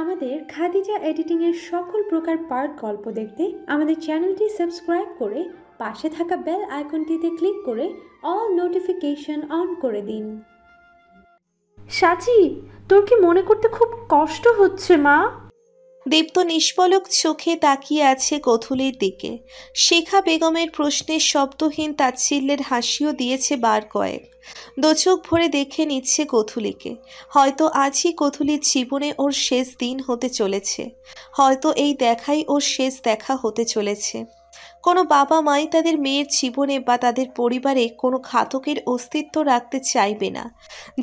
আমাদের খাদিজা এডিটিংয়ের সকল প্রকার পার্ট গল্প দেখতে আমাদের চ্যানেলটি সাবস্ক্রাইব করে পাশে থাকা বেল আইকনটিতে ক্লিক করে অল নোটিফিকেশন অন করে দিন সাচি তোর কি মনে করতে খুব কষ্ট হচ্ছে মা দীপ্ত নিষ্পলক চোখে তাকিয়ে আছে কথুলির দিকে শেখা বেগমের প্রশ্নের শব্দহীন তাচ্ছিল্যের হাসিও দিয়েছে বার কয়েক দোচক ভরে দেখে নিচ্ছে কথুলিকে হয়তো আজই কথুলির জীবনে ওর শেষ দিন হতে চলেছে হয়তো এই দেখাই ওর শেষ দেখা হতে চলেছে কোনো বাবা মাই তাদের মেয়ের জীবনে বা তাদের পরিবারে কোনো ঘাতকের অস্তিত্ব রাখতে চাইবে না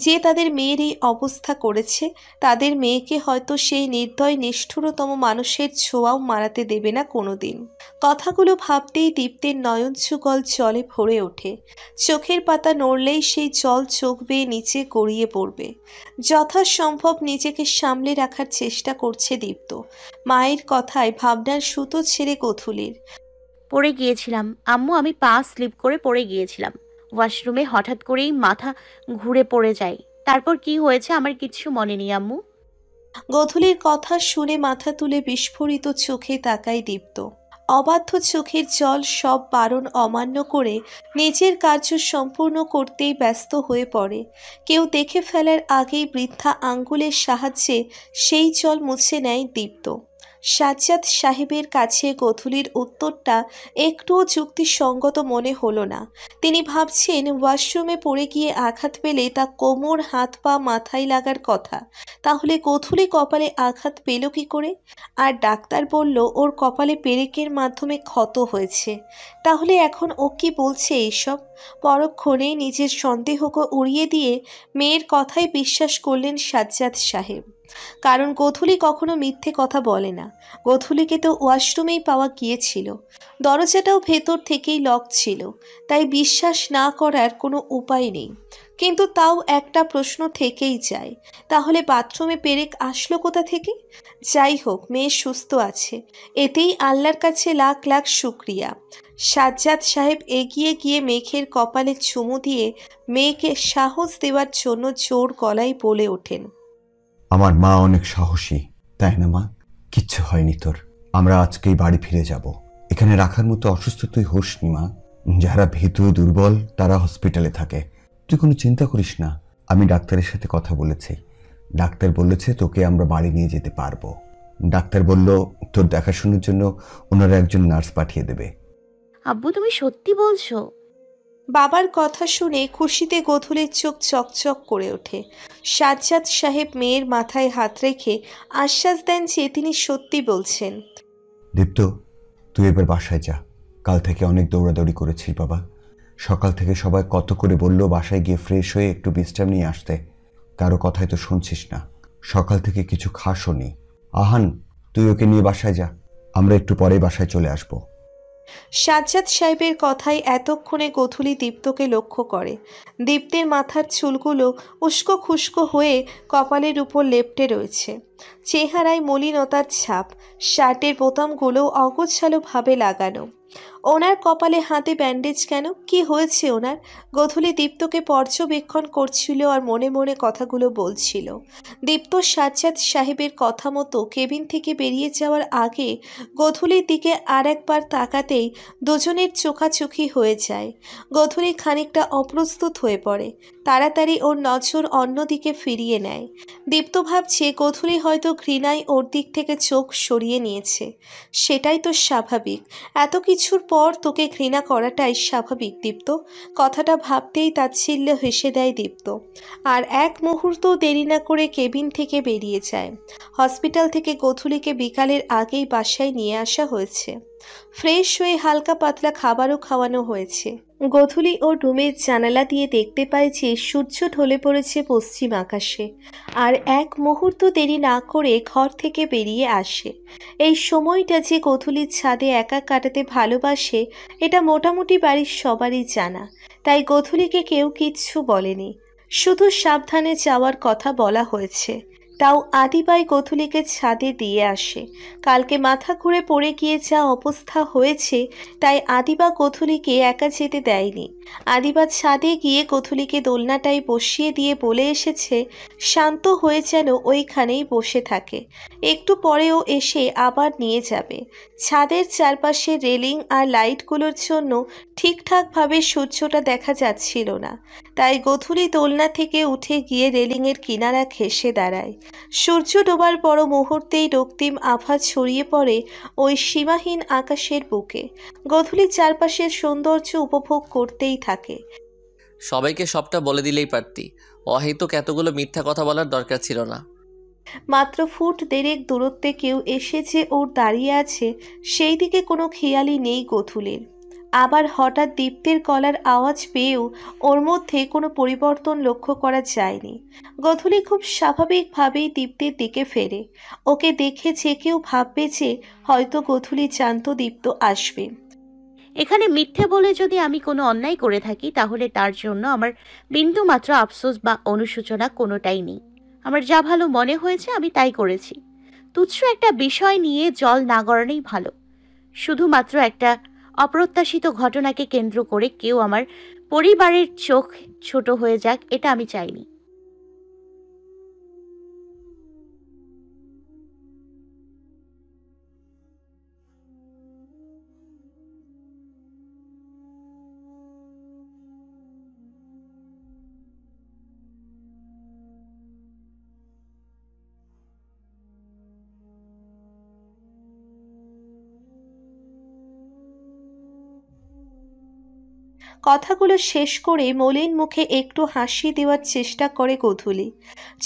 যে তাদের মেয়ের এই অবস্থা করেছে তাদের মেয়েকে হয়তো সেই নির্দয় নিষ্ঠুরতম মানুষের ছোঁয়াও মারাতে দেবে না কোনো দিন কথাগুলো ভাবতেই দীপ্তের নয়ন সুগল জলে ভরে ওঠে চোখের পাতা নড়লেই সেই জল চোখ বেয়ে নিচে গড়িয়ে পড়বে যথাসম্ভব নিজেকে সামলে রাখার চেষ্টা করছে দীপ্ত মায়ের কথায় ভাবনার সুতো ছেড়ে কথুলির পড়ে গিয়েছিলাম আম্মু আমি পা স্লিপ করে পড়ে গিয়েছিলাম ওয়াশরুমে হঠাৎ করেই মাথা ঘুরে পড়ে যায় তারপর কি হয়েছে আমার কিচ্ছু মনে নেই আম্মু গধুলির কথা শুনে মাথা তুলে বিস্ফোরিত চোখে তাকাই দীপ্ত অবাধ্য চোখের জল সব বারণ অমান্য করে নিজের কার্য সম্পূর্ণ করতেই ব্যস্ত হয়ে পড়ে কেউ দেখে ফেলার আগেই বৃদ্ধা আঙ্গুলের সাহায্যে সেই জল মুছে নেয় দীপ্ত সাজ্জাদ সাহেবের কাছে গধুলির উত্তরটা একটুও যুক্তিসঙ্গত মনে হলো না তিনি ভাবছেন ওয়াশরুমে পড়ে গিয়ে আঘাত পেলে তা কোমর হাত পা মাথায় লাগার কথা তাহলে গধুলি কপালে আঘাত পেল কি করে আর ডাক্তার বলল ওর কপালে পেরেকের মাধ্যমে ক্ষত হয়েছে তাহলে এখন ও কি বলছে এইসব পরক্ষণে নিজের সন্দেহকে উড়িয়ে দিয়ে মেয়ের কথাই বিশ্বাস করলেন সাজ্জাদ সাহেব কারণ গধুলি কখনো মিথ্যে কথা বলে না গধুলিকে তো ওয়াশরুমেই পাওয়া গিয়েছিল দরজাটাও ভেতর থেকেই লক ছিল তাই বিশ্বাস না করার কোনো উপায় নেই কিন্তু তাও একটা প্রশ্ন থেকেই যায় তাহলে বাথরুমে পেরেক আসলো কোথা থেকে যাই হোক মেয়ে সুস্থ আছে এতেই আল্লাহর কাছে লাখ লাখ শুক্রিয়া সাজ্জাদ সাহেব এগিয়ে গিয়ে মেঘের কপালে চুমু দিয়ে মেয়েকে সাহস দেওয়ার জন্য জোর গলায় বলে ওঠেন আমার মা অনেক সাহসী তাই না মা কিচ্ছু হয়নি তোর আমরা আজকেই বাড়ি ফিরে যাব এখানে রাখার মতো অসুস্থ তুই নি মা যারা ভেতু দুর্বল তারা হসপিটালে থাকে তুই কোনো চিন্তা করিস না আমি ডাক্তারের সাথে কথা বলেছি ডাক্তার বলেছে তোকে আমরা বাড়ি নিয়ে যেতে পারবো ডাক্তার বলল তোর দেখাশোনার জন্য ওনারা একজন নার্স পাঠিয়ে দেবে আব্বু তুমি সত্যি বলছো বাবার কথা শুনে খুশিতে গোথুলের চোখ চকচক করে ওঠে সাজ্জাদ সাহেব মেয়ের মাথায় হাত রেখে আশ্বাস দেন যে তিনি সত্যি বলছেন দীপ্ত তুই এবার বাসায় যা কাল থেকে অনেক দৌড়াদৌড়ি করেছিস বাবা সকাল থেকে সবাই কত করে বলল বাসায় গিয়ে ফ্রেশ হয়ে একটু বিশ্রাম নিয়ে আসতে কারো কথাই তো শুনছিস না সকাল থেকে কিছু খাসও নি আহান তুই ওকে নিয়ে বাসায় যা আমরা একটু পরে বাসায় চলে আসবো সাজ্জাদ সাহেবের কথাই এতক্ষণে গধূলি দীপ্তকে লক্ষ্য করে দীপ্তের মাথার চুলগুলো উস্কো খুস্কো হয়ে কপালের উপর লেপটে রয়েছে চেহারায় মলিনতার ছাপ শার্টের বোতামগুলো অগোছালোভাবে লাগানো ওনার কপালে হাতে ব্যান্ডেজ কেন কি হয়েছে ওনার গধুলি দীপ্তকে পর্যবেক্ষণ করছিল আর মনে মনে কথাগুলো বলছিল দীপ্ত সাজ্জাদ সাহেবের কথা মতো কেবিন থেকে বেরিয়ে যাওয়ার আগে গধূলির দিকে আর একবার তাকাতেই দুজনের চোখাচোখি হয়ে যায় গধুলি খানিকটা অপ্রস্তুত হয়ে পড়ে তাড়াতাড়ি ওর নজর অন্যদিকে ফিরিয়ে নেয় দীপ্ত ভাবছে কথুলি হয়তো ঘৃণায় ওর দিক থেকে চোখ সরিয়ে নিয়েছে সেটাই তো স্বাভাবিক এত কিছুর পর তোকে ঘৃণা করাটাই স্বাভাবিক দীপ্ত কথাটা ভাবতেই তাচ্ছিল্য হেসে দেয় দীপ্ত আর এক মুহূর্ত দেরি না করে কেবিন থেকে বেরিয়ে যায় হসপিটাল থেকে কথুলিকে বিকালের আগেই বাসায় নিয়ে আসা হয়েছে ফ্রেশ হয়ে হালকা পাতলা খাবারও খাওয়ানো হয়েছে গধুলি ও ডুমের জানালা দিয়ে দেখতে পাই যে সূর্য ঢলে পড়েছে পশ্চিম আকাশে আর এক মুহূর্ত দেরি না করে ঘর থেকে বেরিয়ে আসে এই সময়টা যে গধুলির ছাদে একা কাটাতে ভালোবাসে এটা মোটামুটি বাড়ির সবারই জানা তাই গধুলিকে কেউ কিচ্ছু বলেনি শুধু সাবধানে যাওয়ার কথা বলা হয়েছে তাও আদিবাই কথুলিকে ছাদে দিয়ে আসে কালকে মাথা ঘুরে পড়ে গিয়ে যা অবস্থা হয়েছে তাই আদিবা কথুলিকে একা যেতে দেয়নি আদিবা ছাদে গিয়ে কথুলিকে দোলনাটায় বসিয়ে দিয়ে বলে এসেছে শান্ত হয়ে যেন ওইখানেই বসে থাকে একটু পরেও এসে আবার নিয়ে যাবে ছাদের চারপাশে রেলিং আর লাইটগুলোর জন্য ঠিকঠাকভাবে সূর্যটা দেখা যাচ্ছিল না তাই গধূলি দোলনা থেকে উঠে গিয়ে রেলিংয়ের কিনারা ঘেসে দাঁড়ায় সূর্য ডোবার বড় মুহূর্তেই রক্তিম আভা ছড়িয়ে পড়ে ওই সীমাহীন আকাশের বুকে গধুলি চারপাশের সৌন্দর্য উপভোগ করতেই থাকে সবাইকে সবটা বলে দিলেই পারতি অহেতুক এতগুলো মিথ্যা কথা বলার দরকার ছিল না মাত্র ফুট দেড়েক দূরত্বে কেউ এসে যে ওর দাঁড়িয়ে আছে সেই দিকে কোনো খেয়ালই নেই গথুলের আবার হঠাৎ দীপ্তের কলার আওয়াজ পেয়েও ওর মধ্যে কোনো পরিবর্তন লক্ষ্য করা যায়নি গধুলি খুব স্বাভাবিকভাবেই দীপ্তের দিকে ফেরে ওকে দেখে যে কেউ ভাববে যে হয়তো গধুলি জানত দীপ্ত আসবে এখানে মিথ্যে বলে যদি আমি কোনো অন্যায় করে থাকি তাহলে তার জন্য আমার বিন্দু মাত্র আফসোস বা অনুশোচনা কোনোটাই নেই আমার যা ভালো মনে হয়েছে আমি তাই করেছি তুচ্ছ একটা বিষয় নিয়ে জল না গড়ানোই ভালো শুধুমাত্র একটা অপ্রত্যাশিত ঘটনাকে কেন্দ্র করে কেউ আমার পরিবারের চোখ ছোট হয়ে যাক এটা আমি চাইনি কথাগুলো শেষ করে মলিন মুখে একটু হাসি দেওয়ার চেষ্টা করে গধুলি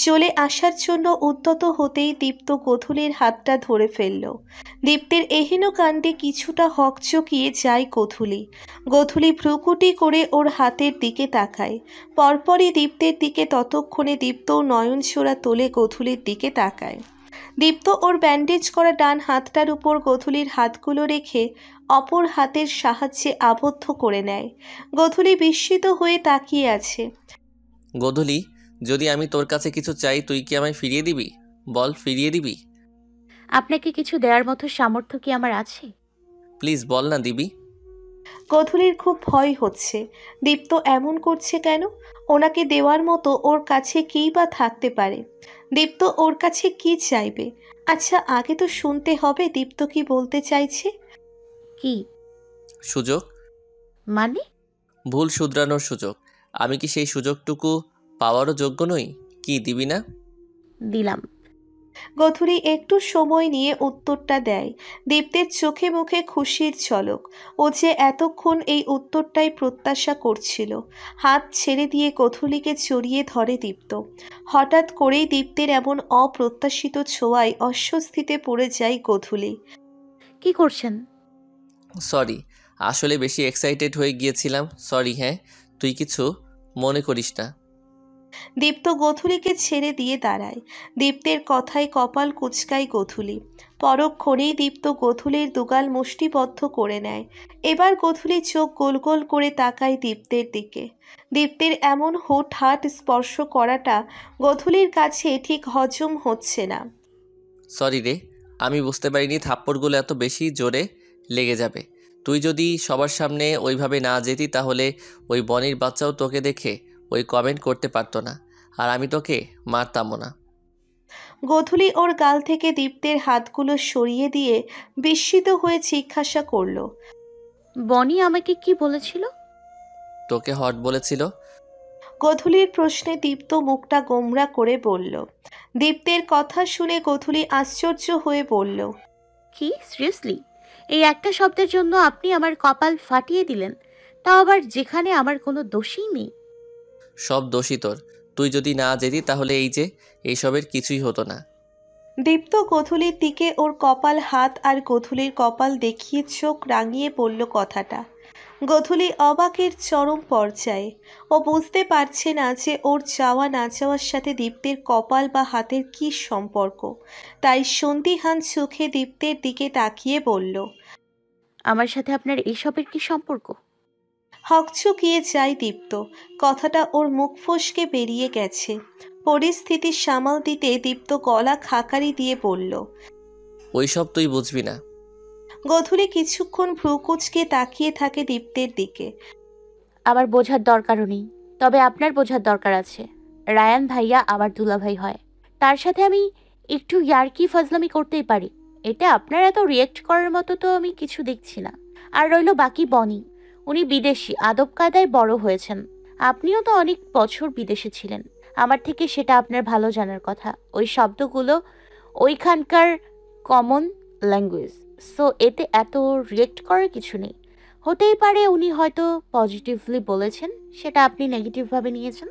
চলে আসার জন্য উদ্যত হতেই দীপ্ত গধুলির হাতটা ধরে ফেলল দীপ্তের এহেন কাণ্ডে কিছুটা হকচকিয়ে যায় গধুলি গধুলি ভ্রুকুটি করে ওর হাতের দিকে তাকায় পরপরই দীপ্তের দিকে ততক্ষণে দীপ্ত ছোড়া তোলে গধুলির দিকে তাকায় দীপ্ত ওর ব্যান্ডেজ করা ডান হাতটার উপর গধুলির হাতগুলো রেখে অপর হাতের সাহায্যে আবদ্ধ করে নেয় গধূলি বিস্মিত হয়ে তাকিয়ে আছে গধূলি যদি আমি তোর কাছে কিছু চাই তুই কি আমায় ফিরিয়ে দিবি বল ফিরিয়ে দিবি আপনাকে কিছু দেওয়ার মতো সামর্থ্য কি আমার আছে প্লিজ বল না দিবি গধূলির খুব ভয় হচ্ছে দীপ্ত এমন করছে কেন ওনাকে দেওয়ার মতো ওর কাছে কী বা থাকতে পারে দীপ্ত ওর কাছে কি চাইবে আচ্ছা আগে তো শুনতে হবে দীপ্ত কি বলতে চাইছে কি সুযোগ মানে ভুল শুধরানোর সুযোগ আমি কি সেই সুযোগটুকু পাওয়ারও যোগ্য নই কি দিবি না দিলাম গথুরি একটু সময় নিয়ে উত্তরটা দেয় দীপ্তের চোখে মুখে খুশির ঝলক ও যে এতক্ষণ এই উত্তরটাই প্রত্যাশা করছিল হাত ছেড়ে দিয়ে গথুলিকে চড়িয়ে ধরে দীপ্ত হঠাৎ করেই দীপ্তের এমন অপ্রত্যাশিত ছোঁয়ায় অস্বস্তিতে পড়ে যায় গধুলি কি করছেন সরি আসলে বেশি এক্সাইটেড হয়ে গিয়েছিলাম সরি হ্যাঁ তুই কিছু মনে করিস না দীপ্ত গথুলিকে ছেড়ে দিয়ে দাঁড়ায় দীপ্তের কথায় কপাল কুচকায় গথুলি পরক্ষণেই দীপ্ত গথুলির দুগাল মুষ্টিবদ্ধ করে নেয় এবার গথুলি চোখ গোল গোল করে তাকায় দীপ্তের দিকে দীপ্তের এমন হাট স্পর্শ করাটা গথুলির কাছে ঠিক হজম হচ্ছে না সরি রে আমি বুঝতে পারিনি থাপ্পড়গুলো এত বেশি জোরে লেগে যাবে তুই যদি সবার সামনে ওইভাবে না যেতি তাহলে ওই বনির বাচ্চাও তোকে দেখে ওই কমেন্ট করতে পারতো না আর আমি তোকে মারতামও না গোধূলি ওর গাল থেকে দীপ্তের হাতগুলো সরিয়ে দিয়ে বিস্মিত হয়ে জিজ্ঞাসা করলো বনি আমাকে কি বলেছিল তোকে হট বলেছিল গধুলির প্রশ্নে দীপ্ত মুখটা গোমরা করে বলল দীপ্তের কথা শুনে গধুলি আশ্চর্য হয়ে বলল কি সিরিয়াসলি এই একটা শব্দের জন্য আপনি আমার কপাল ফাটিয়ে দিলেন তাও আবার যেখানে আমার কোনো দোষই নেই সব দোষী তোর তুই যদি না যেতি তাহলে এই যে এইসবের কিছুই হতো না দীপ্ত কথুলির দিকে ওর কপাল হাত আর কথুলির কপাল দেখিয়ে চোখ রাঙিয়ে পড়ল কথাটা গধুলি অবাকের চরম পর্যায়ে ও বুঝতে পারছে না যে ওর চাওয়া না চাওয়ার সাথে দীপ্তের কপাল বা হাতের কি সম্পর্ক তাই সন্দিহান চোখে দীপ্তের দিকে তাকিয়ে বলল আমার সাথে আপনার এইসবের কি সম্পর্ক হকচকিয়ে যায় দীপ্ত কথাটা ওর মুখ ফসকে বেরিয়ে গেছে পরিস্থিতি সামাল দিতে দীপ্ত গলা খাকারি দিয়ে বলল ওইসব তুই বুঝবি না গধূলি কিছুক্ষণ ভ্রুকুচকে তাকিয়ে থাকে দীপ্তের দিকে আমার বোঝার দরকারও নেই তবে আপনার বোঝার দরকার আছে রায়ান ভাইয়া আবার দুলাভাই হয় তার সাথে আমি একটু ইয়ারকি ফজলামি করতেই পারি এটা আপনার এত রিয়েক্ট করার মতো তো আমি কিছু দেখছি না আর রইল বাকি বনি উনি বিদেশি আদব কায়দায় বড় হয়েছেন আপনিও তো অনেক বছর বিদেশে ছিলেন আমার থেকে সেটা আপনার ভালো জানার কথা ওই শব্দগুলো ওইখানকার কমন ল্যাঙ্গুয়েজ সো এতে এত রিয়েক্ট করার কিছু নেই হতেই পারে উনি হয়তো পজিটিভলি বলেছেন সেটা আপনি নেগেটিভভাবে নিয়েছেন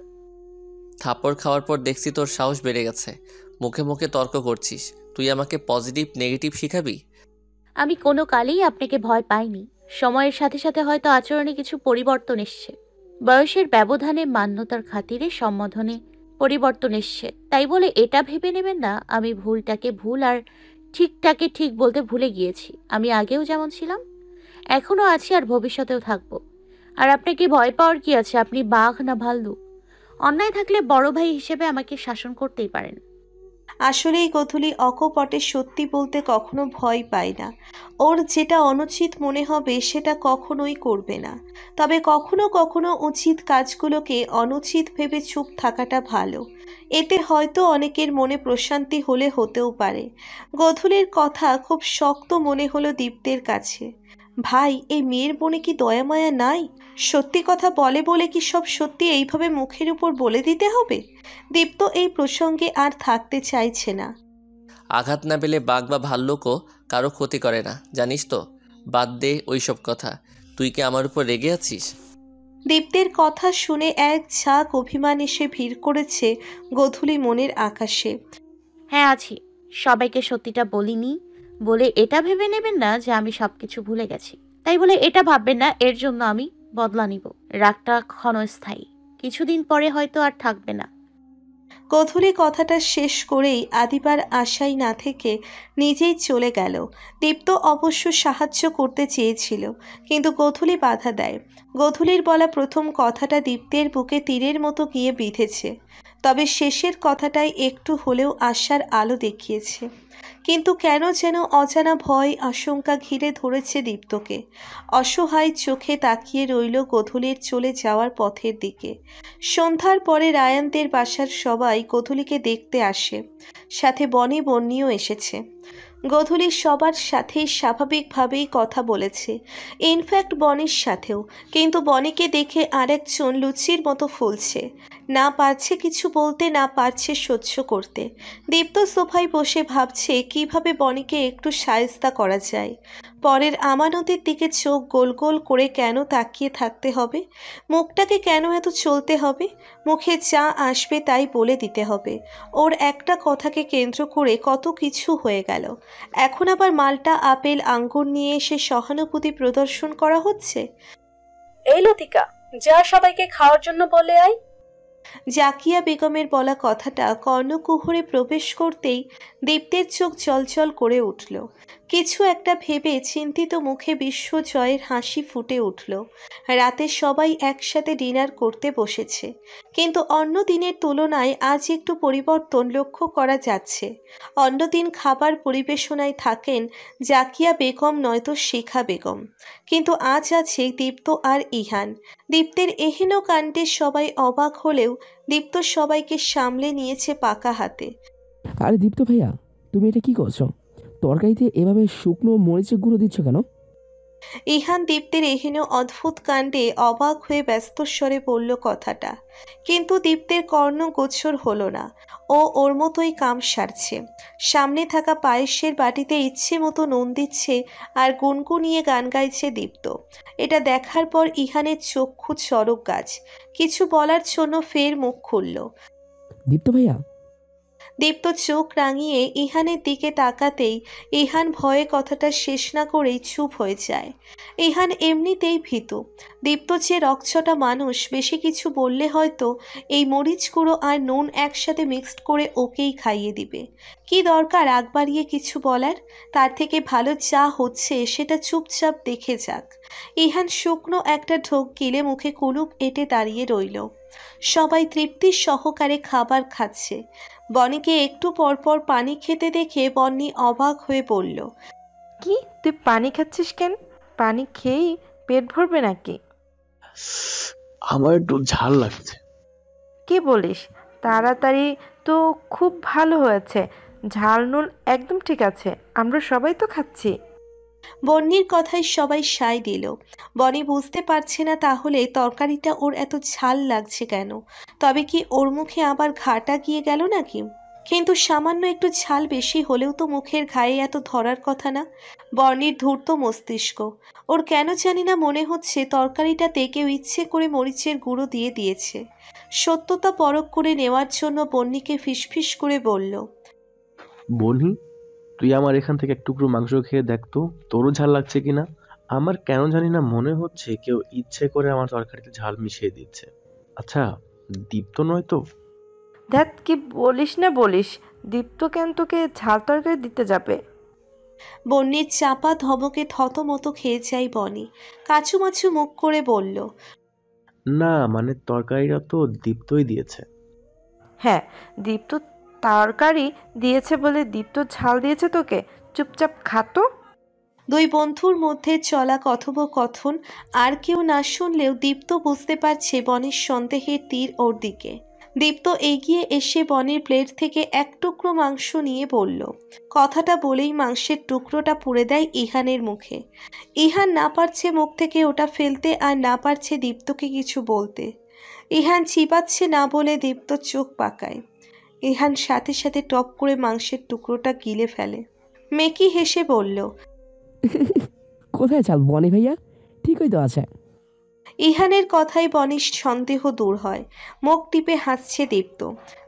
থাপড় খাওয়ার পর দেখছি তোর সাহস বেড়ে গেছে মুখে মুখে তর্ক করছিস তুই আমাকে পজিটিভ নেগেটিভ শিখাবি আমি কোনো কালেই আপনাকে ভয় পাইনি সময়ের সাথে সাথে হয়তো আচরণে কিছু পরিবর্তন এসছে বয়সের ব্যবধানে মান্যতার খাতিরে সম্বোধনে পরিবর্তন এসছে তাই বলে এটা ভেবে নেবেন না আমি ভুলটাকে ভুল আর ঠিকটাকে ঠিক বলতে ভুলে গিয়েছি আমি আগেও যেমন ছিলাম এখনও আছি আর ভবিষ্যতেও থাকব আর আপনাকে ভয় পাওয়ার কি আছে আপনি বাঘ না ভাল্লু অন্যায় থাকলে বড় ভাই হিসেবে আমাকে শাসন করতেই পারেন আসলে এই কথুলি অকপটে সত্যি বলতে কখনো ভয় পায় না ওর যেটা অনুচিত মনে হবে সেটা কখনোই করবে না তবে কখনো কখনো উচিত কাজগুলোকে অনুচিত ভেবে চুপ থাকাটা ভালো এতে হয়তো অনেকের মনে প্রশান্তি হলে হতেও পারে গধুলের কথা খুব শক্ত মনে হলো দীপ্তের কাছে ভাই এই মেয়ের বনে কি দয়ামায়া নাই সত্যি কথা বলে বলে কি সব সত্যি এইভাবে মুখের উপর বলে দিতে হবে দীপ্ত এই প্রসঙ্গে আর থাকতে চাইছে না আঘাত না পেলে বাঘ বা ভাল্লুকও কারো ক্ষতি করে না জানিস তো বাদ দে ওইসব কথা তুই কি আমার উপর রেগে আছিস দীপ্তের কথা শুনে এক ঝাঁক অভিমান এসে ভিড় করেছে গধুলি মনের আকাশে হ্যাঁ আছি সবাইকে সত্যিটা বলিনি বলে এটা ভেবে নেবেন না যে আমি সবকিছু ভুলে গেছি তাই বলে এটা ভাববেন না এর জন্য আমি বদলা নিব রাগটা ক্ষণস্থায়ী কিছুদিন পরে হয়তো আর থাকবে না কথুরি কথাটা শেষ করেই আদিবার আশাই না থেকে নিজেই চলে গেল দীপ্ত অবশ্য সাহায্য করতে চেয়েছিল কিন্তু গধুলি বাধা দেয় গধুলির বলা প্রথম কথাটা দীপ্তের বুকে তীরের মতো গিয়ে বিঁধেছে তবে শেষের কথাটাই একটু হলেও আশার আলো দেখিয়েছে কিন্তু কেন যেন অজানা ভয় আশঙ্কা ঘিরে ধরেছে দীপ্তকে অসহায় চোখে তাকিয়ে রইল গধূলির চলে যাওয়ার পথের দিকে সন্ধ্যার পরে রায়ান্তের বাসার সবাই গধূলিকে দেখতে আসে সাথে বনে বন্যিও এসেছে গধূলি সবার সাথে স্বাভাবিকভাবেই কথা বলেছে ইনফ্যাক্ট বনির সাথেও কিন্তু বনিকে দেখে আরেকজন লুচির মতো ফুলছে না পারছে কিছু বলতে না পারছে সহ্য করতে দীপ্ত সোফায় বসে ভাবছে কিভাবে বনিকে একটু সায়স্তা করা যায় পরের আমানতের দিকে চোখ গোল গোল করে কেন তাকিয়ে থাকতে হবে মুখটাকে কেন এত চলতে হবে মুখে যা আসবে তাই বলে দিতে হবে ওর একটা কথাকে কেন্দ্র করে কত কিছু হয়ে গেল এখন আবার মালটা আপেল আঙ্গুর নিয়ে এসে সহানুভূতি প্রদর্শন করা হচ্ছে এই লতিকা যা সবাইকে খাওয়ার জন্য বলে আয় জাকিয়া বেগমের বলা কথাটা কর্ণকুহরে প্রবেশ করতেই দীপ্তের চোখ চলচল করে উঠল কিছু একটা ভেবে চিন্তিত মুখে বিশ্বজয়ের হাসি ফুটে উঠল রাতে সবাই একসাথে ডিনার করতে বসেছে কিন্তু অন্য দিনের তুলনায় আজ একটু পরিবর্তন লক্ষ্য করা যাচ্ছে অন্য দিন খাবার পরিবেশনায় থাকেন জাকিয়া বেগম নয়তো শেখা বেগম কিন্তু আজ আছে দীপ্ত আর ইহান দীপ্তের এহেন কাণ্ডে সবাই অবাক হলেও দীপ্ত সবাইকে সামলে নিয়েছে পাকা হাতে আরে দীপ্ত ভাইয়া তুমি এটা কি করছো তরকারিতে এভাবে শুকনো মরিচের গুঁড়ো দিচ্ছ কেন ইহান দীপ্তির এহেন অদ্ভুত কাণ্ডে অবাক হয়ে ব্যস্ত স্বরে বলল কথাটা কিন্তু দীপ্তের কর্ণ গোচ্ছর হল না ও ওর মতোই কাম সারছে সামনে থাকা পায়েসের বাটিতে ইচ্ছে মতো নুন দিচ্ছে আর গুনগুনিয়ে গান গাইছে দীপ্ত এটা দেখার পর ইহানের চক্ষু চরক গাছ কিছু বলার জন্য ফের মুখ খুলল দীপ্ত ভাইয়া দীপ্ত চোখ রাঙিয়ে ইহানের দিকে তাকাতেই ইহান ভয়ে কথাটা শেষ না করেই চুপ হয়ে যায় ইহান এমনিতেই ভীত দীপ্ত যে রকছটা মানুষ বেশি কিছু বললে হয়তো এই মরিচ গুঁড়ো আর নুন একসাথে মিক্সড করে ওকেই খাইয়ে দিবে কি দরকার আগ বাড়িয়ে কিছু বলার তার থেকে ভালো যা হচ্ছে সেটা চুপচাপ দেখে যাক ইহান শুকনো একটা ঢোক গিলে মুখে কুলুপ এঁটে দাঁড়িয়ে রইল সবাই তৃপ্তির সহকারে খাবার খাচ্ছে বনিকে একটু পরপর পানি খেতে দেখে বন্নি অবাক হয়ে পড়ল কি তুই পানি খাচ্ছিস কেন পানি খেয়েই পেট ভরবে নাকি আমার একটু ঝাল লাগছে কি বলিস তাড়াতাড়ি তো খুব ভালো হয়েছে ঝাল নুন একদম ঠিক আছে আমরা সবাই তো খাচ্ছি বন্নির কথায় সবাই সায় দিল বনি বুঝতে পারছে না তাহলে তরকারিটা ওর এত ছাল লাগছে কেন তবে কি ওর মুখে আবার ঘাটা গিয়ে গেল নাকি কিন্তু সামান্য একটু ছাল বেশি হলেও তো মুখের ঘায়ে এত ধরার কথা না বর্ণির ধূর্ত মস্তিষ্ক ওর কেন জানি না মনে হচ্ছে তরকারিটাতে কেউ ইচ্ছে করে মরিচের গুঁড়ো দিয়ে দিয়েছে সত্যতা পরখ করে নেওয়ার জন্য বন্নিকে ফিসফিস করে বলল বনি তুই আমার এখান থেকে এক টুকরো মাংস খেয়ে দেখ তো তোরও ঝাল লাগছে কিনা আমার কেন জানি না মনে হচ্ছে কেউ ইচ্ছে করে আমার তরকারিতে ঝাল মিশিয়ে দিচ্ছে আচ্ছা দীপ্ত নয় তো দেখ কি বলিস না বলিস দীপ্ত কেন তোকে ঝাল তরকারি দিতে যাবে বন্যির চাপা ধমকে থতমত খেয়ে চাই বনি কাছু মাছু মুখ করে বলল না মানে তরকারিটা তো দীপ্তই দিয়েছে হ্যাঁ দীপ্ত তরকারি দিয়েছে বলে দীপ্ত ঝাল দিয়েছে তোকে চুপচাপ খাতো দুই বন্ধুর মধ্যে চলা কথোপকথন আর কেউ না শুনলেও দীপ্ত বুঝতে পারছে বনের সন্দেহের তীর ওর দিকে দীপ্ত এগিয়ে এসে বনের প্লেট থেকে এক টুকরো মাংস নিয়ে বলল কথাটা বলেই মাংসের টুকরোটা পুড়ে দেয় ইহানের মুখে ইহান না পারছে মুখ থেকে ওটা ফেলতে আর না পারছে দীপ্তকে কিছু বলতে ইহান চিপাচ্ছে না বলে দীপ্ত চোখ পাকায় এহান সাথে সাথে টপ করে মাংসের টুকরোটা গিলে ফেলে মেকি হেসে বলল কোথায় চাল বনি ভাইয়া ঠিকই তো আছে ইহানের কথায় বনির সন্দেহ দূর হয় মুখ টিপে হাসছে দীপ্ত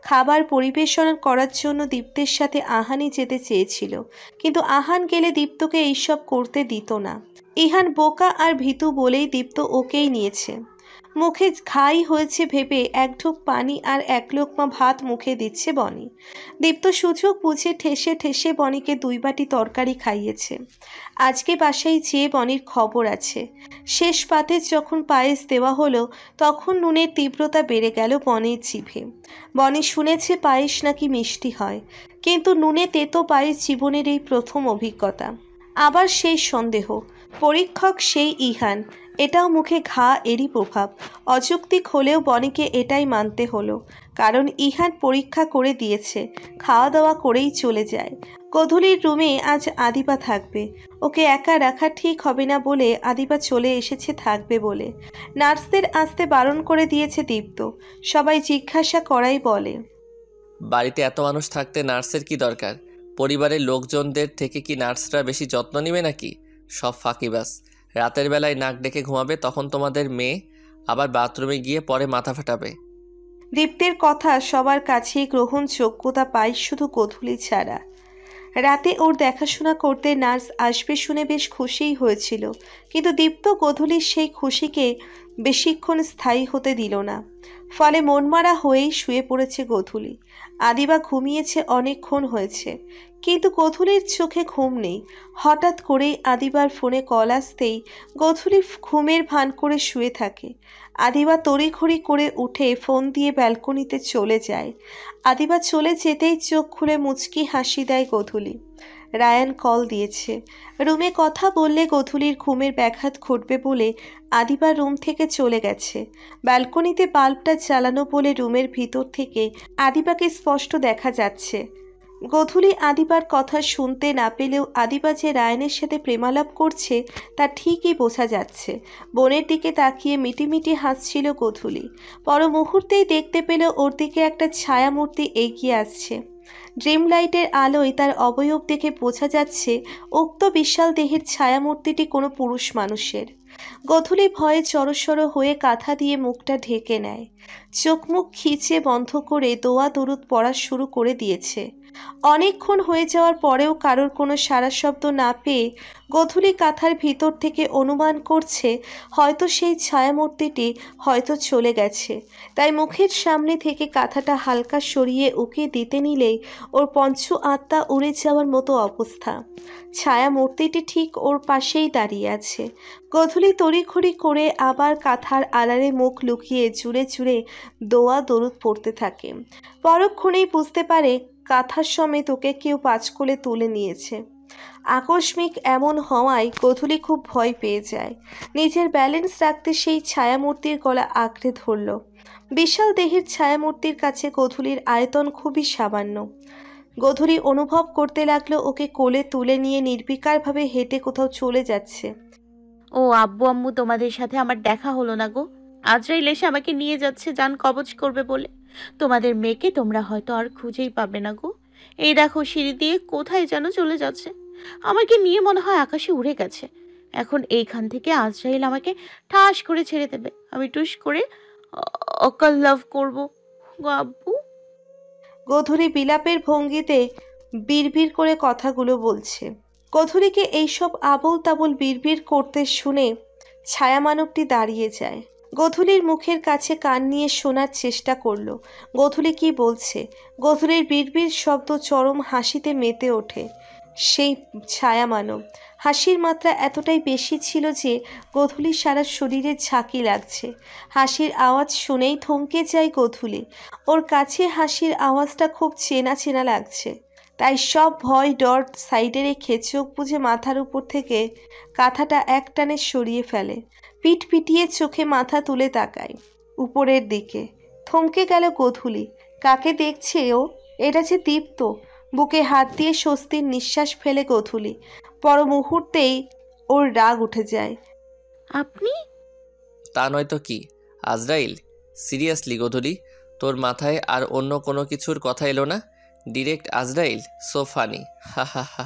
খাবার পরিবেশন করার জন্য দীপ্তের সাথে আহানি যেতে চেয়েছিল কিন্তু আহান গেলে দীপ্তকে এইসব করতে দিত না ইহান বোকা আর ভীতু বলেই দীপ্ত ওকেই নিয়েছে মুখে ঘাই হয়েছে ভেবে এক ঢোক পানি আর এক লোকমা ভাত মুখে দিচ্ছে বনি দীপ্ত সুযোগ বুঝে ঠেসে ঠেসে বনিকে দুই বাটি তরকারি খাইয়েছে আজকে বাসায় যেয়ে বনির খবর আছে শেষ পাতে যখন পায়েস দেওয়া হলো তখন নুনের তীব্রতা বেড়ে গেল বনের জিভে বনি শুনেছে পায়েস নাকি মিষ্টি হয় কিন্তু নুনে তেতো পায়েস জীবনের এই প্রথম অভিজ্ঞতা আবার সেই সন্দেহ পরীক্ষক সেই ইহান এটাও মুখে ঘা এরই প্রভাব অযৌক্তিক হলেও বনিকে এটাই মানতে হলো কারণ ইহার পরীক্ষা করে দিয়েছে খাওয়া দাওয়া করেই চলে যায় গধূলির রুমে আজ আদিপা থাকবে ওকে একা রাখা ঠিক হবে না বলে আদিপা চলে এসেছে থাকবে বলে নার্সদের আসতে বারণ করে দিয়েছে দীপ্ত সবাই জিজ্ঞাসা করাই বলে বাড়িতে এত মানুষ থাকতে নার্সের কি দরকার পরিবারের লোকজনদের থেকে কি নার্সরা বেশি যত্ন নেবে নাকি সব ফাঁকিবাস রাতের বেলায় নাক ডেকে ঘুমাবে তখন তোমাদের মেয়ে আবার বাথরুমে গিয়ে পরে মাথা ফাটাবে দীপ্তির কথা সবার কাছেই গ্রহণযোগ্যতা পায় শুধু গোধূলি ছাড়া রাতে ওর দেখাশোনা করতে নার্স আসবে শুনে বেশ খুশিই হয়েছিল কিন্তু দীপ্ত গোধূলির সেই খুশিকে বেশিক্ষণ স্থায়ী হতে দিল না ফলে মনমারা হয়েই শুয়ে পড়েছে গোধূলি আদিবা ঘুমিয়েছে অনেকক্ষণ হয়েছে কিন্তু গধুলির চোখে ঘুম নেই হঠাৎ করেই আদিবার ফোনে কল আসতেই গধুলি ঘুমের ভান করে শুয়ে থাকে আদিবা তড়িঘড়ি করে উঠে ফোন দিয়ে ব্যালকনিতে চলে যায় আদিবা চলে যেতেই চোখ খুলে মুচকি হাসি দেয় গধুলি রায়ান কল দিয়েছে রুমে কথা বললে গধুলির ঘুমের ব্যাঘাত ঘটবে বলে আদিবা রুম থেকে চলে গেছে ব্যালকনিতে বাল্বটা জ্বালানো বলে রুমের ভিতর থেকে আদিবাকে স্পষ্ট দেখা যাচ্ছে গধুলি আদিবার কথা শুনতে না পেলেও আদিবা যে রায়নের সাথে প্রেমালাপ করছে তা ঠিকই বোঝা যাচ্ছে বনের দিকে তাকিয়ে মিটিমিটি হাসছিল গধুলি পর মুহূর্তেই দেখতে পেল ওর দিকে একটা ছায়ামূর্তি এগিয়ে আসছে ড্রিম লাইটের আলোয় তার অবয়ব দেখে বোঝা যাচ্ছে উক্ত বিশাল দেহের ছায়ামূর্তিটি কোনো পুরুষ মানুষের গধুলি ভয়ে চড়সড় হয়ে কাঁথা দিয়ে মুখটা ঢেকে নেয় চোখ মুখ খিচে বন্ধ করে দোয়া দরুদ পড়া শুরু করে দিয়েছে অনেকক্ষণ হয়ে যাওয়ার পরেও কারোর কোনো সারা শব্দ না পেয়ে গধূলি কাঁথার ভিতর থেকে অনুমান করছে হয়তো সেই ছায়ামূর্তিটি হয়তো চলে গেছে তাই মুখের সামনে থেকে কাঁথাটা হালকা সরিয়ে উকে দিতে নিলেই ওর পঞ্চ আত্মা উড়ে যাওয়ার মতো অবস্থা ছায়া মূর্তিটি ঠিক ওর পাশেই দাঁড়িয়ে আছে গধূলি তড়িঘড়ি করে আবার কাঁথার আড়ালে মুখ লুকিয়ে জুড়ে জুড়ে দোয়া দরুদ পড়তে থাকে পরক্ষণেই বুঝতে পারে কাঁথার সময় ওকে কেউ পাঁচ কোলে তুলে নিয়েছে আকস্মিক এমন হওয়ায় গধুলি খুব ভয় পেয়ে যায় নিজের ব্যালেন্স রাখতে সেই ছায়ামূর্তির গলা আঁকড়ে ধরল বিশাল দেহের ছায়ামূর্তির কাছে গধুলির আয়তন খুবই সামান্য গধুলি অনুভব করতে লাগলো ওকে কোলে তুলে নিয়ে নির্বিকারভাবে হেঁটে কোথাও চলে যাচ্ছে ও আব্বু আম্মু তোমাদের সাথে আমার দেখা হলো না গো আজরাইল এসে আমাকে নিয়ে যাচ্ছে যান কবজ করবে বলে তোমাদের মেয়েকে তোমরা হয়তো আর খুঁজেই পাবে না গো এই দেখো সিঁড়ি দিয়ে কোথায় যেন চলে যাচ্ছে আমাকে নিয়ে মনে হয় আকাশে উড়ে গেছে এখন এইখান থেকে আজরাইল আমাকে ঠাস করে ছেড়ে দেবে আমি টুস করে অকাল লাভ করব গো আব্বু গধুরি বিলাপের ভঙ্গিতে বিড়বিড় করে কথাগুলো বলছে গধুরিকে এইসব আবল তাবল বিড়বিড় করতে শুনে ছায়া মানবটি দাঁড়িয়ে যায় গধূলির মুখের কাছে কান নিয়ে শোনার চেষ্টা করল গধূলি কি বলছে গধূলির বিড়বিড় শব্দ চরম হাসিতে মেতে ওঠে সেই ছায়া মানব হাসির মাত্রা এতটাই বেশি ছিল যে গধূলির সারা শরীরে ঝাঁকি লাগছে হাসির আওয়াজ শুনেই থমকে যায় গধূলি ওর কাছে হাসির আওয়াজটা খুব চেনা চেনা লাগছে তাই সব ভয় ডর সাইডে রেখে চোখ বুঝে মাথার উপর থেকে কাঁথাটা একটানে সরিয়ে ফেলে পিট পিটিয়ে চোখে মাথা তুলে তাকায় উপরের দিকে থমকে গেল গোধূলি কাকে দেখছে ও এটা যে দীপ্ত বুকে হাত দিয়ে স্বস্তির নিঃশ্বাস ফেলে গোধূলি পর মুহূর্তেই ওর রাগ উঠে যায় আপনি তা নয় তো কি আজরাইল সিরিয়াসলি গোধূলি তোর মাথায় আর অন্য কোনো কিছুর কথা এলো না ডিরেক্ট আজরাইল সো ফানি হা হা হা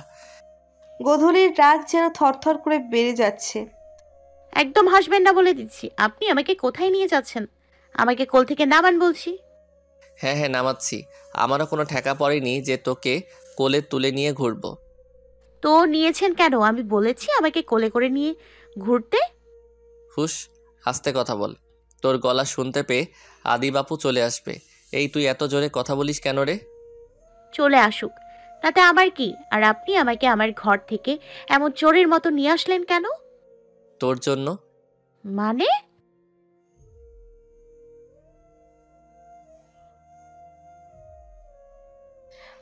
গোধূলির রাগ যেন থরথর করে বেড়ে যাচ্ছে একদম হাসবেন না বলে দিচ্ছি আপনি আমাকে কোথায় নিয়ে যাচ্ছেন আমাকে কোল থেকে নামান বলছি হ্যাঁ হ্যাঁ নামাচ্ছি আমারও কোনো ঠেকা পড়েনি যে তোকে কোলে তুলে নিয়ে ঘুরবো তো নিয়েছেন কেন আমি বলেছি আমাকে কোলে করে নিয়ে ঘুরতে হুশ আস্তে কথা বল তোর গলা শুনতে পেয়ে আদিবাপু চলে আসবে এই তুই এত জোরে কথা বলিস কেন রে চলে আসুক তাতে আমার কি আর আপনি আমাকে আমার ঘর থেকে এমন চোরের মতো নিয়ে আসলেন কেন তোর জন্য মানে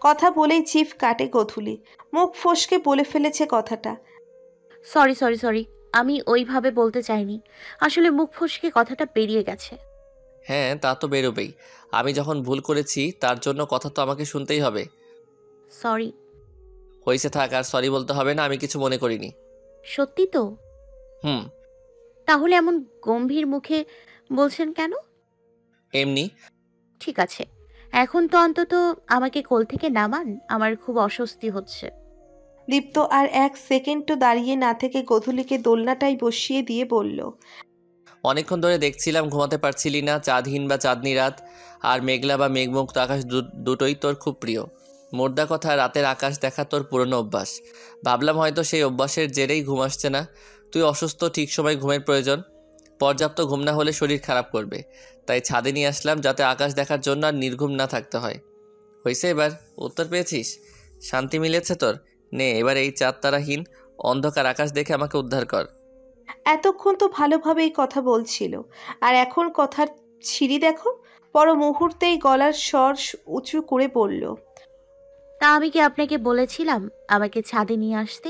কথা বলেই চিফ কাটে গধুলি মুখ ফসকে বলে ফেলেছে কথাটা সরি সরি সরি আমি ওইভাবে বলতে চাইনি আসলে মুখ ফসকে কথাটা বেরিয়ে গেছে হ্যাঁ তা তো বেরোবেই আমি যখন ভুল করেছি তার জন্য কথা তো আমাকে শুনতেই হবে সরি হয়েছে থাক আর সরি বলতে হবে না আমি কিছু মনে করিনি সত্যি তো হুম তাহলে এমন গম্ভীর মুখে বলছেন কেন এমনি ঠিক আছে এখন তো অন্তত আমাকে কোল থেকে নামান আমার খুব অস্বস্তি হচ্ছে দীপ্ত আর এক সেকেন্ড তো দাঁড়িয়ে না থেকে গধূলিকে দোলনাটাই বসিয়ে দিয়ে বলল অনেকক্ষণ ধরে দেখছিলাম ঘুমাতে পারছিলি না চাঁদহীন বা চাঁদনি রাত আর মেঘলা বা মেঘমুক্ত আকাশ দুটোই তোর খুব প্রিয় মোর্দা কথা রাতের আকাশ দেখা তোর পুরনো অভ্যাস ভাবলাম হয়তো সেই অভ্যাসের জেরেই ঘুম আসছে না তুই অসুস্থ ঠিক সময় ঘুমের প্রয়োজন পর্যাপ্ত ঘুম না হলে শরীর খারাপ করবে তাই ছাদে নিয়ে আসলাম যাতে আকাশ দেখার জন্য আর নির্ঘুম না থাকতে হয় হয়েছে এবার উত্তর পেয়েছিস শান্তি মিলেছে তোর নে এবার এই চাঁদ তারাহীন অন্ধকার আকাশ দেখে আমাকে উদ্ধার কর এতক্ষণ তো ভালোভাবেই কথা বলছিল আর এখন কথার ছিঁড়ি দেখো পর মুহূর্তেই গলার স্বর উঁচু করে বলল তা আমি কি আপনাকে বলেছিলাম আমাকে ছাদে নিয়ে আসতে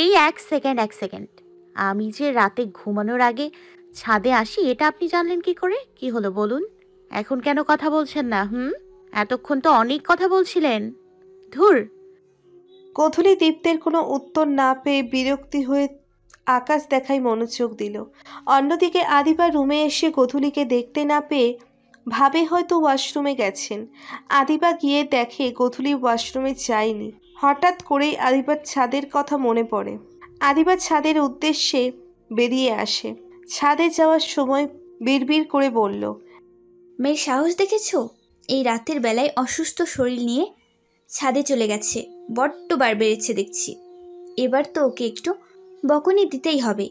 এই এক সেকেন্ড এক সেকেন্ড আমি যে রাতে ঘুমানোর আগে ছাদে আসি এটা আপনি জানলেন কি করে কি হলো বলুন এখন কেন কথা বলছেন না হুম এতক্ষণ তো অনেক কথা বলছিলেন ধুর গধূলি দীপ্তের কোনো উত্তর না পেয়ে বিরক্তি হয়ে আকাশ দেখায় মনোযোগ দিল অন্যদিকে আদিবা রুমে এসে গধূলিকে দেখতে না পেয়ে ভাবে হয়তো ওয়াশরুমে গেছেন আদিবা গিয়ে দেখে গধূলি ওয়াশরুমে যায়নি হঠাৎ করেই আদিবার ছাদের কথা মনে পড়ে আদিবা ছাদের উদ্দেশ্যে বেরিয়ে আসে ছাদে যাওয়ার সময় বিড়বিড় করে বলল মেয়ের সাহস দেখেছ এই রাতের বেলায় অসুস্থ শরীর নিয়ে ছাদে চলে গেছে বড্ড বার বেড়েছে দেখছি এবার তো ওকে একটু বকনি দিতেই হবে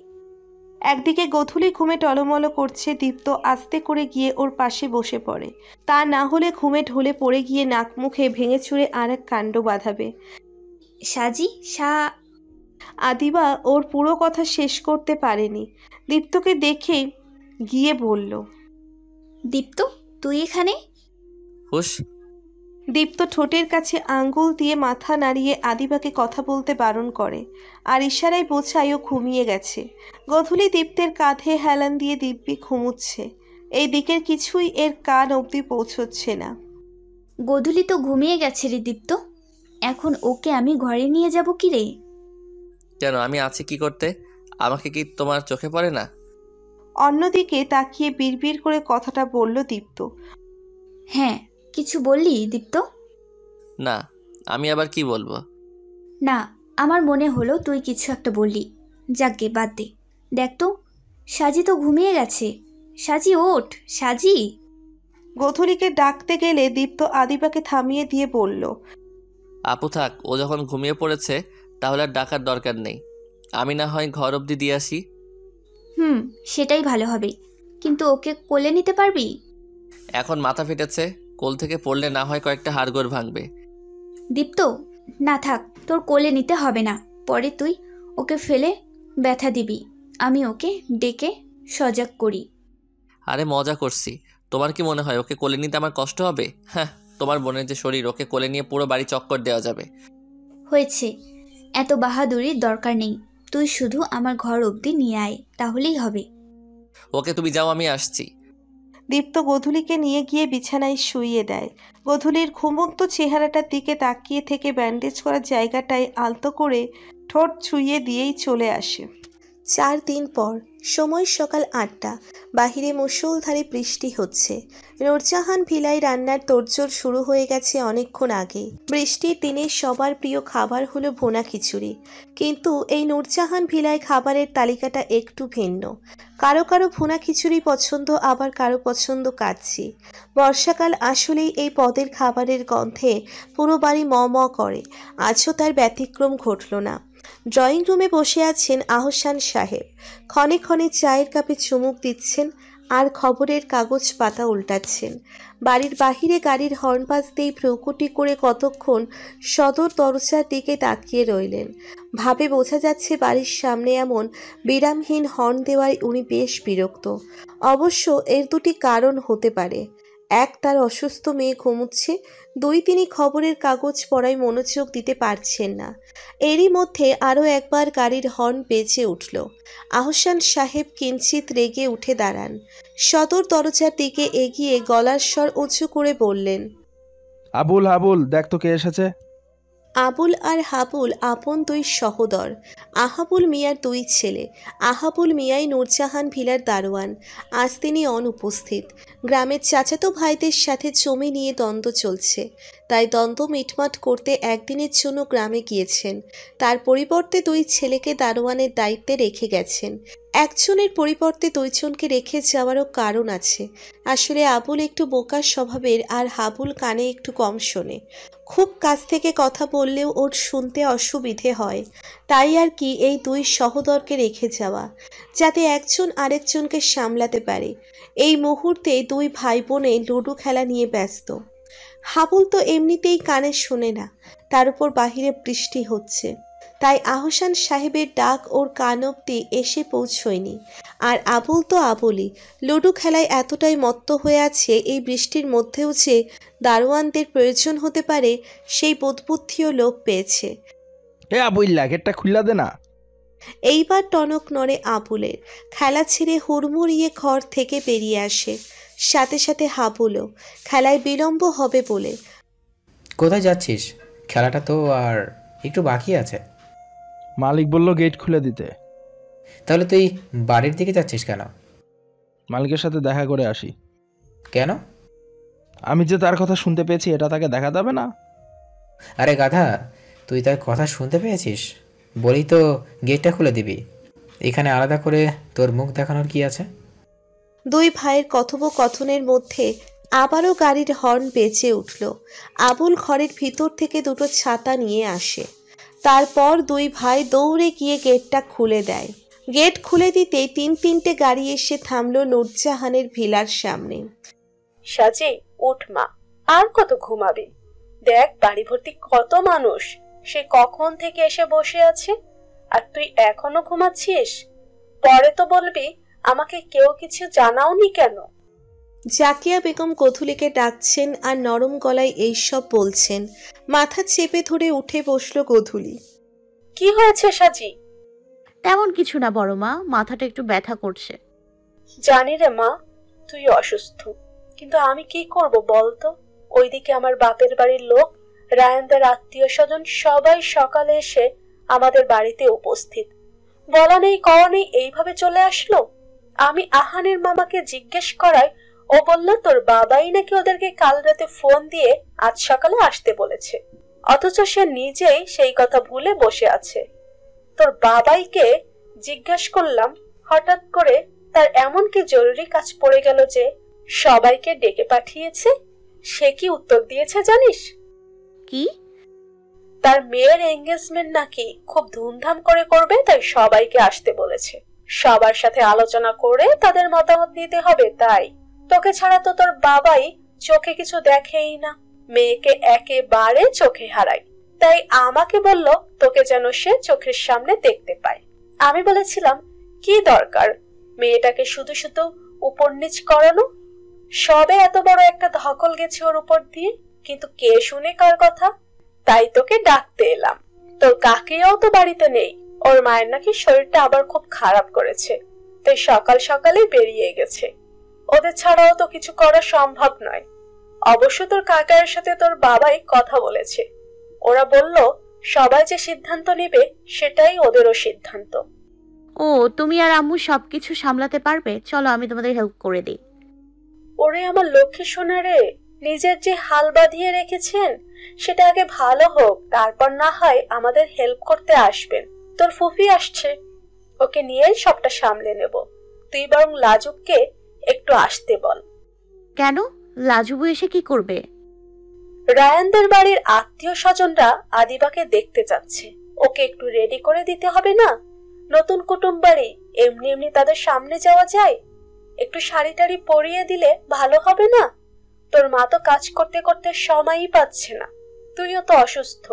একদিকে গথুলি ঘুমে টলমল করছে দীপ্ত আস্তে করে গিয়ে ওর পাশে বসে পড়ে তা না হলে ঘুমে ঢলে পড়ে গিয়ে নাক মুখে ভেঙে চুড়ে আর এক কাণ্ড বাঁধাবে সাজি সা আদিবা ওর পুরো কথা শেষ করতে পারেনি দীপ্তকে দেখে গিয়ে বলল দীপ্ত তুই এখানে দীপ্ত ঠোঁটের কাছে আঙ্গুল দিয়ে মাথা নাড়িয়ে আদিবাকে কথা বলতে বারণ করে আর ইশারায় বোঝাই ও ঘুমিয়ে গেছে গধুলি দীপ্তের কাঁধে হেলান দিয়ে দিব্যি ঘুমুচ্ছে এই দিকের কিছুই এর কান অবধি পৌঁছচ্ছে না গধুলি তো ঘুমিয়ে গেছে রে দীপ্ত এখন ওকে আমি ঘরে নিয়ে যাব কি রে কেন আমি আছি কি করতে আমাকে কি তোমার চোখে পড়ে না অন্যদিকে তাকিয়ে বিড়বিড় করে কথাটা বলল দীপ্ত হ্যাঁ কিছু বললি দীপ্ত না আমি আবার কি বলবো না আমার মনে হলো তুই কিছু একটা বললি যাকে বাদ দে দেখ তো সাজি তো ঘুমিয়ে গেছে সাজি ওঠ সাজি গোধূলিকে ডাকতে গেলে দীপ্ত আদিপাকে থামিয়ে দিয়ে বলল আপু থাক ও যখন ঘুমিয়ে পড়েছে তাহলে আর ডাকার দরকার নেই আমি না হয় ঘর অবধি দিয়ে আসি হুম সেটাই ভালো হবে কিন্তু ওকে কোলে নিতে পারবি এখন মাথা ফেটেছে কোল থেকে পড়লে না হয় কয়েকটা হাড়গোড় ভাঙবে দীপ্ত না থাক তোর কোলে নিতে হবে না পরে তুই ওকে ফেলে ব্যথা দিবি আমি ওকে ডেকে সজাগ করি আরে মজা করছি তোমার কি মনে হয় ওকে কোলে নিতে আমার কষ্ট হবে হ্যাঁ তোমার বোনের যে শরীর ওকে কোলে নিয়ে পুরো বাড়ি চক্কর দেওয়া যাবে হয়েছে এত বাহাদুরির দরকার নেই তুই শুধু আমার ঘর অবধি নিয়ে আয় তাহলেই হবে ওকে তুমি যাও আমি আসছি দীপ্ত গধূলিকে নিয়ে গিয়ে বিছানায় শুইয়ে দেয় গধূলির ঘুমন্ত চেহারাটার দিকে তাকিয়ে থেকে ব্যান্ডেজ করার জায়গাটায় আলতো করে ঠোঁট ছুঁয়ে দিয়েই চলে আসে চার দিন পর সময় সকাল আটটা বাহিরে মুসুলধারে বৃষ্টি হচ্ছে নোরজাহান ভিলায় রান্নার তোড়জোড় শুরু হয়ে গেছে অনেকক্ষণ আগে বৃষ্টির দিনে সবার প্রিয় খাবার হলো ভোনা খিচুড়ি কিন্তু এই নোরজাহান ভিলায় খাবারের তালিকাটা একটু ভিন্ন কারো কারো ভোনা খিচুড়ি পছন্দ আবার কারো পছন্দ কাচ্ছি বর্ষাকাল আসলেই এই পদের খাবারের গন্ধে পুরো বাড়ি ম করে আজও তার ব্যতিক্রম ঘটল না ড্রয়িং রুমে বসে আছেন আহসান সাহেব ক্ষণে ক্ষণে চায়ের কাপে চুমুক দিচ্ছেন আর খবরের কাগজ পাতা উল্টাচ্ছেন বাড়ির বাহিরে গাড়ির হর্ন বাজতেই ভ্রৌকুটি করে কতক্ষণ সদর দরজার দিকে তাকিয়ে রইলেন ভাবে বোঝা যাচ্ছে বাড়ির সামনে এমন বিরামহীন হর্ন দেওয়ায় উনি বেশ বিরক্ত অবশ্য এর দুটি কারণ হতে পারে এক তার অসুস্থ মেয়ে ঘুমুচ্ছে দুই তিনি খবরের কাগজ পড়ায় মনোযোগ দিতে পারছেন না এরই মধ্যে আরও একবার গাড়ির হর্ন বেজে উঠল আহসান সাহেব কিঞ্চিত রেগে উঠে দাঁড়ান সদর দরজার দিকে এগিয়ে গলার স্বর উঁচু করে বললেন আবুল আবুল দেখ তো কে এসেছে আবুল আর হাবুল আপন দুই সহদর আহাবুল মিয়ার দুই ছেলে আহাবুল মিয়াই নূরজাহান ভিলার দারোয়ান আজ তিনি অনুপস্থিত গ্রামের চাচাতো ভাইদের সাথে জমি নিয়ে দ্বন্দ্ব চলছে তাই দ্বন্দ্ব মিটমাট করতে একদিনের জন্য গ্রামে গিয়েছেন তার পরিবর্তে দুই ছেলেকে দারোয়ানের দায়িত্বে রেখে গেছেন একজনের পরিবর্তে দুইজনকে রেখে যাওয়ারও কারণ আছে আসলে আবুল একটু বোকার স্বভাবের আর হাবুল কানে একটু কম শোনে খুব কাছ থেকে কথা বললেও ওর শুনতে অসুবিধে হয় তাই আর কি এই দুই সহদরকে রেখে যাওয়া যাতে একজন আরেকজনকে সামলাতে পারে এই মুহূর্তে দুই ভাই বোনে লুডো খেলা নিয়ে ব্যস্ত হাবুল তো এমনিতেই কানে শোনে না তার উপর বাহিরে বৃষ্টি হচ্ছে তাই আহসান সাহেবের ডাক ওর কান অব্দি এসে পৌঁছয়নি আর আবুল তো আবুলই লুডো খেলায় এতটাই মত্ত হয়ে আছে এই বৃষ্টির মধ্যেও যে দারোয়ানদের প্রয়োজন হতে পারে সেই বোধবুদ্ধিও লোক পেয়েছে হে আবুল্লা গেটটা খুললা দে না এইবার টনক নড়ে আবুলের খেলা ছেড়ে হুড়মুড়িয়ে ঘর থেকে বেরিয়ে আসে সাথে সাথে হাবুলও খেলায় বিলম্ব হবে বলে কোথায় যাচ্ছিস খেলাটা তো আর একটু বাকি আছে মালিক বলল গেট খুলে দিতে তাহলে তুই বাড়ির দিকে যাচ্ছিস কেন মালিকের সাথে দেখা করে আসি কেন আমি যে তার কথা শুনতে পেয়েছি এটা তাকে দেখা যাবে না আরে গাধা তুই তার কথা শুনতে পেয়েছিস বলেই তো গেটটা খুলে দিবি এখানে আলাদা করে তোর মুখ দেখানোর কি আছে দুই ভাইয়ের কথোপকথনের মধ্যে আবারও গাড়ির হর্ন বেঁচে উঠল আবুল ঘরের ভিতর থেকে দুটো ছাতা নিয়ে আসে তারপর দুই ভাই দৌড়ে গিয়ে গেটটা খুলে দেয় গেট খুলে দিতেই তিন তিনটে গাড়ি এসে থামলো নূরজাহানের ভিলার সামনে সাজে উঠ মা আর কত ঘুমাবে দেখ বাড়ি ভর্তি কত মানুষ সে কখন থেকে এসে বসে আছে আর তুই এখনো ঘুমাচ্ছিস পরে তো বলবি আমাকে কেউ কিছু জানাওনি কেন জাকিয়া বেগম কথুলিকে ডাকছেন আর নরম গলায় এইসব বলছেন মাথা চেপে ধরে উঠে বসলো গধুলি কি হয়েছে সাজি তেমন কিছু না বড় মা মাথাটা একটু ব্যথা করছে জানি রে মা তুই অসুস্থ কিন্তু আমি কি করব বলতো ওইদিকে আমার বাপের বাড়ির লোক রায়ান আত্মীয় স্বজন সবাই সকালে এসে আমাদের বাড়িতে উপস্থিত বলা নেই কওয়া নেই এইভাবে চলে আসলো আমি আহানের মামাকে জিজ্ঞেস করায় ও বলল তোর বাবাই নাকি ওদেরকে কাল রাতে ফোন দিয়ে আজ সকালে আসতে বলেছে অথচ সে নিজেই সেই কথা ভুলে বসে আছে তোর বাবাইকে জিজ্ঞেস করলাম হঠাৎ করে তার এমন কি জরুরি কাজ পড়ে গেল যে সবাইকে ডেকে পাঠিয়েছে সে কি উত্তর দিয়েছে জানিস কি তার মেয়ের এঙ্গেজমেন্ট নাকি খুব ধুমধাম করে করবে তাই সবাইকে আসতে বলেছে সবার সাথে আলোচনা করে তাদের মতামত নিতে হবে তাই তোকে ছাড়া তো তোর বাবাই চোখে কিছু দেখেই না মেয়েকে একেবারে চোখে হারায় তাই আমাকে বলল তোকে যেন সে চোখের সামনে দেখতে পায় আমি বলেছিলাম কি দরকার মেয়েটাকে শুধু শুধু উপর নিচ করানো সবে এত বড় একটা ধকল গেছে ওর উপর দিয়ে কিন্তু কে শুনে কার কথা তাই তোকে ডাকতে এলাম তোর কাকিয়াও তো বাড়িতে নেই ওর মায়ের নাকি শরীরটা আবার খুব খারাপ করেছে তাই সকাল সকালে বেরিয়ে গেছে ওদের ছাড়াও তো কিছু করা সম্ভব নয় অবশ্য তোর কাকার সাথে তোর বাবাই কথা বলেছে ওরা বলল সবাই যে সিদ্ধান্ত নেবে সেটাই ওদেরও সিদ্ধান্ত ও তুমি আর আম্মু সবকিছু সামলাতে পারবে চলো আমি তোমাদের হেল্প করে দিই ওরে আমার লক্ষ্মী সোনা রে নিজের যে হাল বাঁধিয়ে রেখেছেন সেটা আগে ভালো হোক তারপর না হয় আমাদের হেল্প করতে আসবেন তোর ফুফি আসছে ওকে নিয়েই সবটা সামলে নেব তুই বরং লাজুককে একটু আসতে বল কেন লাজুবু এসে কি করবে রায়ানদের বাড়ির আত্মীয় স্বজনরা আদিবাকে দেখতে যাচ্ছে ওকে একটু রেডি করে দিতে হবে না নতুন কুটুম বাড়ি এমনি এমনি তাদের সামনে যাওয়া যায় একটু শাড়ি টাড়ি পরিয়ে দিলে ভালো হবে না তোর মা তো কাজ করতে করতে সময়ই পাচ্ছে না তুইও তো অসুস্থ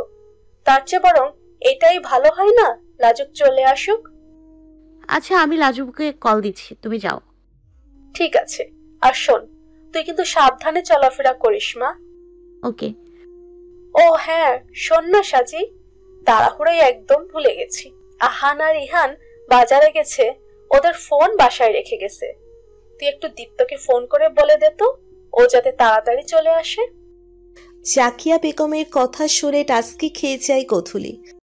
তার চেয়ে বরং এটাই ভালো হয় না লাজুক চলে আসুক আচ্ছা আমি লাজুককে কল দিচ্ছি তুমি যাও ঠিক আছে আর শোন তুই কিন্তু সাবধানে চলাফেরা করিস মা ওকে ও হ্যাঁ শোন না সাজি তাড়াহুড়োই একদম ভুলে গেছি আহান আর ইহান বাজারে গেছে ওদের ফোন বাসায় রেখে গেছে তুই একটু দীপ্তকে ফোন করে বলে দে তো ও যাতে তাড়াতাড়ি চলে আসে জাকিয়া বেগমের কথা শুনে টাস্কি খেয়ে যায় গধুলি